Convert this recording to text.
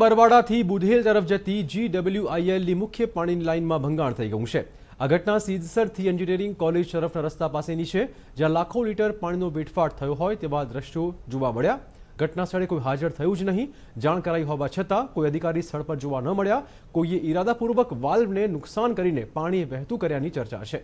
બરવાડા થી બુધેલ તરફ જતી જી ડબલ્યુ આઈ એલ ની મુખ્ય પાણીની લાઈન માં ભંગાણ થઈ ગયું છે આ ઘટના સીધસર થી એન્જિનિયરિંગ કોલેજ તરફ ના રસ્તા પાસે ની છે જ્યાં લાખો લીટર પાણી નો વેઢફાટ થયો હોય તેવા દ્રશ્યો જોવા મળ્યા ઘટનાસ્થળે કોઈ હાજર થયું જ નહીં જાણકારી હોવા છતાં કોઈ અધિકારી સડ પર જોવા ન મળ્યા કોઈ ઈરાદાપૂર્વક વાલ્વ ને નુકસાન કરીને પાણી વહેતું કર્યા ની ચર્ચા છે